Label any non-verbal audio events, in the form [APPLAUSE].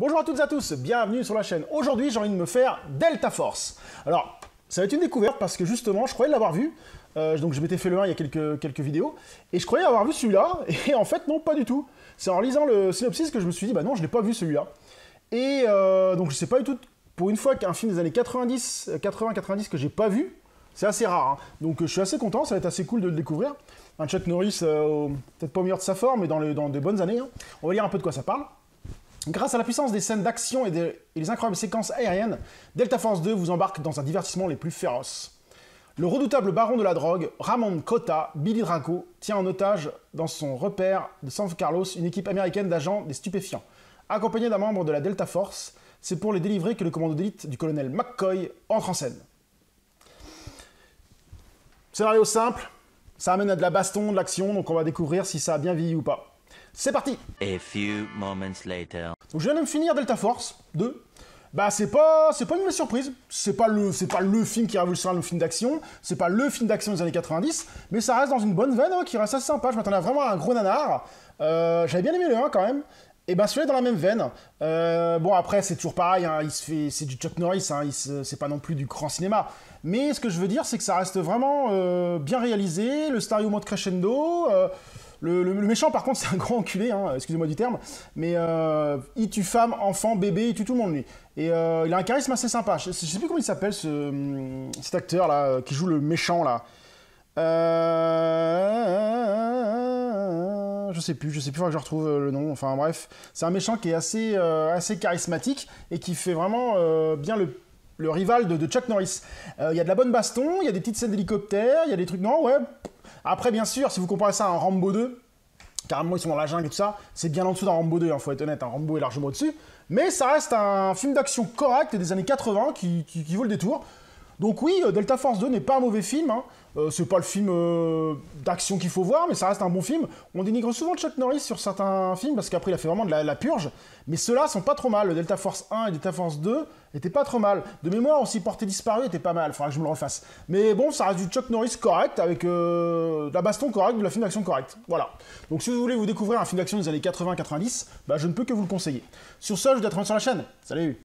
Bonjour à toutes et à tous, bienvenue sur la chaîne. Aujourd'hui, j'ai envie de me faire Delta Force. Alors, ça va être une découverte parce que justement, je croyais l'avoir vu. Euh, donc, je m'étais fait le 1 il y a quelques, vidéos. Et je croyais avoir vu celui-là. [LAUGHS] Et en fait, non, pas du tout. C'est en lisant le synopsis que je me suis dit, bah non, je n'ai pas vu celui-là. Et euh, donc, je ne sais pas du tout. Pour une fois qu'un film des années 90, 80, 90 que j'ai pas vu, c'est assez rare. Hein. Donc, euh, je suis assez content. Ça va être assez cool de le découvrir. Un Chuck Norris, peut-être pas au meilleur de sa forme, mais dans, le, de bonnes années. Hein. On va lire un peu de quoi ça parle. Grâce à la puissance des scènes d'action et, des les incroyables séquences aériennes, Delta Force 2 vous embarque dans un divertissement les plus féroces. Le redoutable baron de la drogue, Ramon Cota, Billy Draco, tient en otage dans son repère de San Carlos une équipe américaine d'agents des stupéfiants. Accompagné d'un membre de la Delta Force, c'est pour les délivrer que le commando d'élite du colonel McCoy entre en scène. Scénario simple, ça amène à de la baston, de l'action, donc on va découvrir si ça a bien vieilli ou pas. C'est parti few moments later. Donc je viens de me finir Delta Force 2. Bah c'est pas c'est pas une surprise, c'est pas le c'est pas le film qui révolutionnera le film d'action, c'est pas le film d'action des années 90, mais ça reste dans une bonne veine hein, qui reste assez sympa. Je m'attendais vraiment à un gros nanar. Euh, j'avais bien aimé le 1 quand même. Et bah celui-là dans la même veine. Euh, bon après c'est toujours pareil, hein. il se fait, c'est du Chuck Norris, hein. c'est pas non plus du grand cinéma. Mais ce que je veux dire c'est que ça reste vraiment euh, bien réalisé, le stéréo mode crescendo. Le, méchant, par contre, c'est un grand enculé, hein, excusez-moi du terme, mais euh, il tue femme, enfant, bébé, il tue tout le monde, lui. Et euh, il a un charisme assez sympa. Je, sais plus comment il s'appelle, hum, cet acteur-là, euh, qui joue le méchant, là. Euh, je sais plus, je sais plus, il que je retrouve le nom. Enfin bref, c'est un méchant qui est assez, assez charismatique et qui fait vraiment bien le, rival de, de Chuck Norris. Il y a de la bonne baston, il y a des petites scènes d'hélicoptère, il y a des trucs. Non, ouais, après, bien sûr, si vous comparez ça à un Rambo 2, carrément ils sont dans la jungle et tout ça, c'est bien en dessous d'un Rambo 2, il hein, faut être honnête, un Rambo est largement au-dessus, mais ça reste un film d'action correct des années 80 qui vaut le détour. Donc oui, euh, Delta Force 2 n'est pas un mauvais film. Hein. Euh, c'est pas le film euh, d'action qu'il faut voir, mais ça reste un bon film. On dénigre souvent Chuck Norris sur certains films parce qu'après il a fait vraiment de la, purge. Mais ceux-là sont pas trop mal. Le Delta Force 1 et Delta Force 2 étaient pas trop mal. De mémoire aussi, Porté disparu était pas mal. faudrait que je me le refasse. Mais bon, ça reste du Chuck Norris correct avec de la baston correcte, de la film d'action correcte. Voilà. Donc si vous voulez vous découvrir un film d'action des années 80-90, bah, je ne peux que vous le conseiller. Sur ce, je vous dis à sur la chaîne. Salut